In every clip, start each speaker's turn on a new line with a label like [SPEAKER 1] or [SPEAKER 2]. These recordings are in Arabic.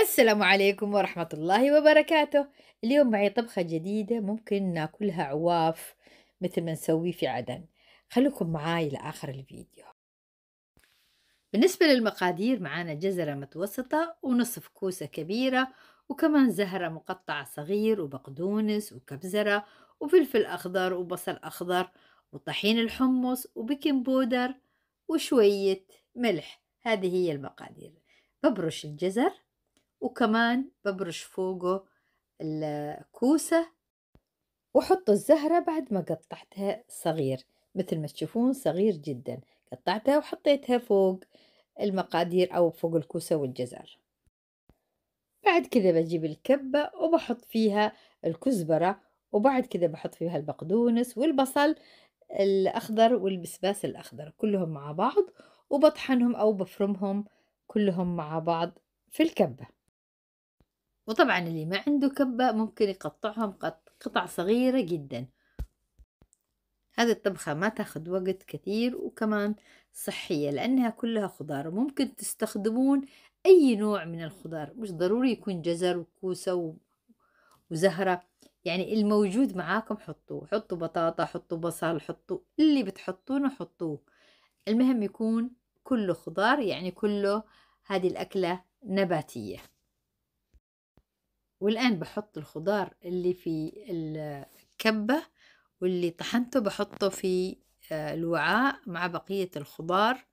[SPEAKER 1] السلام عليكم ورحمة الله وبركاته اليوم معي طبخة جديدة ممكن ناكلها عواف مثل ما نسوي في عدن خليكم معاي لآخر الفيديو بالنسبة للمقادير معانا جزرة متوسطة ونصف كوسة كبيرة وكمان زهرة مقطعة صغير وبقدونس وكبزرة وفلفل أخضر وبصل أخضر وطحين الحمص وبيكنج بودر وشوية ملح هذه هي المقادير ببرش الجزر وكمان ببرش فوقه الكوسة وحط الزهرة بعد ما قطعتها صغير مثل ما تشوفون صغير جدا قطعتها وحطيتها فوق المقادير أو فوق الكوسة والجزر بعد كذا بجيب الكبة وبحط فيها الكزبرة وبعد كذا بحط فيها البقدونس والبصل الأخضر والبسباس الأخضر كلهم مع بعض وبطحنهم أو بفرمهم كلهم مع بعض في الكبة وطبعا اللي ما عنده كبة ممكن يقطعهم قطع صغيرة جدا هذه الطبخة ما تاخد وقت كثير وكمان صحية لأنها كلها خضار ممكن تستخدمون أي نوع من الخضار مش ضروري يكون جزر وكوسة وزهرة يعني الموجود معاكم حطوه حطوا بطاطا حطوا بصل حطوا اللي بتحطونه حطوه المهم يكون كله خضار يعني كله هذه الأكلة نباتية والآن بحط الخضار اللي في الكبة واللي طحنته بحطه في آه، الوعاء مع بقية الخضار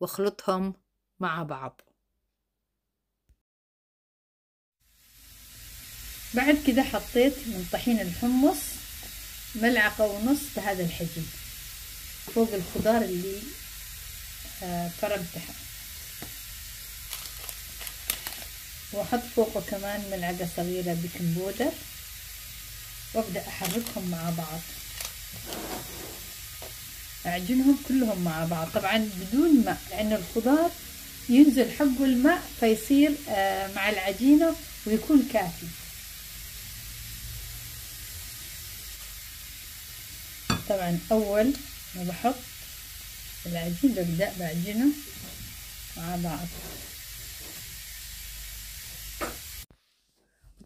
[SPEAKER 1] واخلطهم مع بعض بعد كده حطيت من طحين الحمص ملعقة ونص بهذا الحجم فوق الخضار اللي آه، فرمتها واحط فوقه كمان ملعقة صغيرة بيكنج بودر وابدأ احركهم مع بعض اعجنهم كلهم مع بعض طبعا بدون ماء لان الخضار ينزل حقه الماء فيصير آه، مع العجينة ويكون كافي طبعا اول ما بحط العجين ببدأ بعجنه مع بعض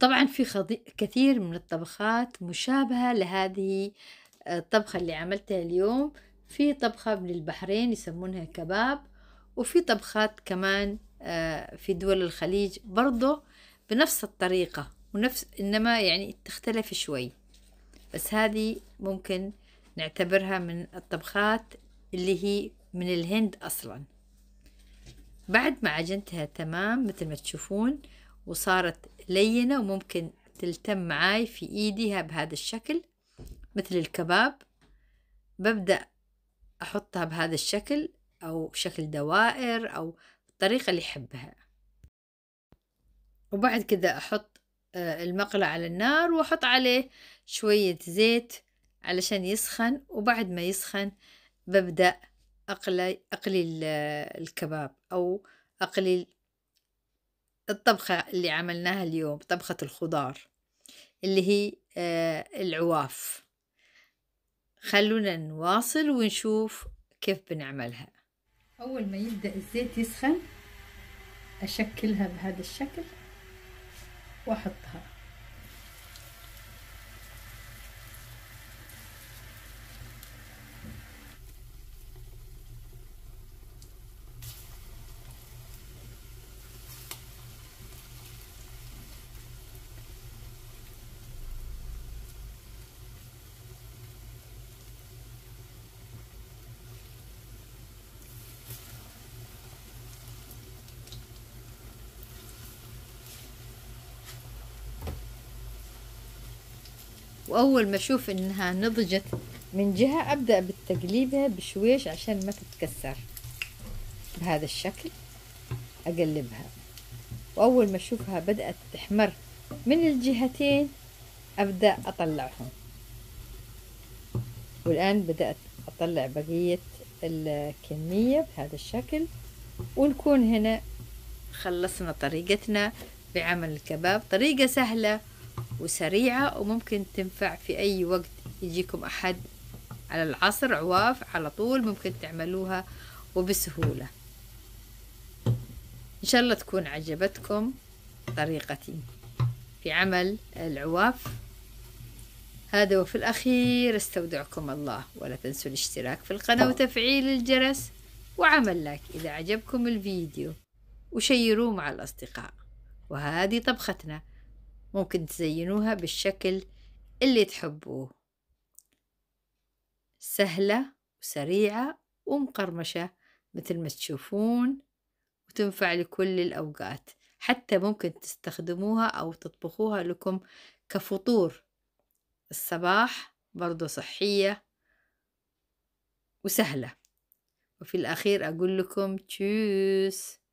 [SPEAKER 1] طبعا في خضي... كثير من الطبخات مشابهة لهذه آه، الطبخة اللي عملتها اليوم في طبخة من البحرين يسمونها كباب وفي طبخات كمان آه، في دول الخليج برضو بنفس الطريقة ونفس إنما يعني تختلف شوي بس هذه ممكن نعتبرها من الطبخات اللي هي من الهند أصلا بعد ما عجنتها تمام مثل ما تشوفون وصارت لينة وممكن تلتم معاي في ايديها بهذا الشكل مثل الكباب ببدأ أحطها بهذا الشكل أو شكل دوائر أو الطريقة اللي أحبها وبعد كذا أحط آه، المقلة على النار وأحط عليه شوية زيت علشان يسخن وبعد ما يسخن ببدأ أقلي, أقلي آه، الكباب أو أقلي الطبخة اللي عملناها اليوم طبخة الخضار اللي هي آه، العواف خلونا نواصل ونشوف كيف بنعملها أول ما يبدأ الزيت يسخن أشكلها بهذا الشكل وأحطها وأول ما أشوف إنها نضجت من جهة أبدأ بالتقليبة بشويش عشان ما تتكسر بهذا الشكل أقلبها وأول ما أشوفها بدأت تحمر من الجهتين أبدأ أطلعهم والآن بدأت أطلع بقية الكمية بهذا الشكل ونكون هنا خلصنا طريقتنا بعمل الكباب طريقة سهلة وسريعة وممكن تنفع في أي وقت يجيكم أحد على العصر عواف على طول ممكن تعملوها وبسهولة إن شاء الله تكون عجبتكم طريقتي في عمل العواف هذا وفي الأخير استودعكم الله ولا تنسوا الاشتراك في القناة وتفعيل الجرس وعمل لايك إذا عجبكم الفيديو وشيروه مع الأصدقاء وهذه طبختنا ممكن تزينوها بالشكل اللي تحبوه سهلة وسريعة ومقرمشة مثل ما تشوفون وتنفع لكل الأوقات حتى ممكن تستخدموها أو تطبخوها لكم كفطور الصباح برضو صحية وسهلة وفي الأخير أقول لكم تشوس